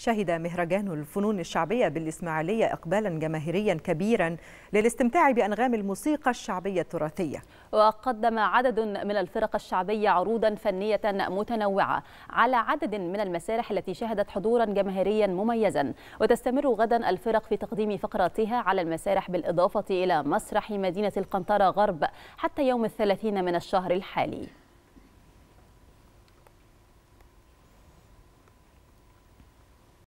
شهد مهرجان الفنون الشعبية بالإسماعيلية إقبالا جماهيريا كبيرا للاستمتاع بأنغام الموسيقى الشعبية التراثية وقدم عدد من الفرق الشعبية عروضا فنية متنوعة على عدد من المسارح التي شهدت حضورا جماهيريا مميزا وتستمر غدا الفرق في تقديم فقراتها على المسارح بالإضافة إلى مسرح مدينة القنطرة غرب حتى يوم الثلاثين من الشهر الحالي